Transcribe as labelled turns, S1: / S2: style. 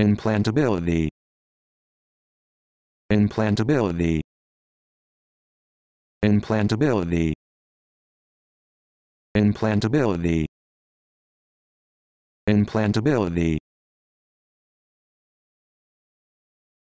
S1: Implantability. Implantability. Implantability. Implantability. Implantability.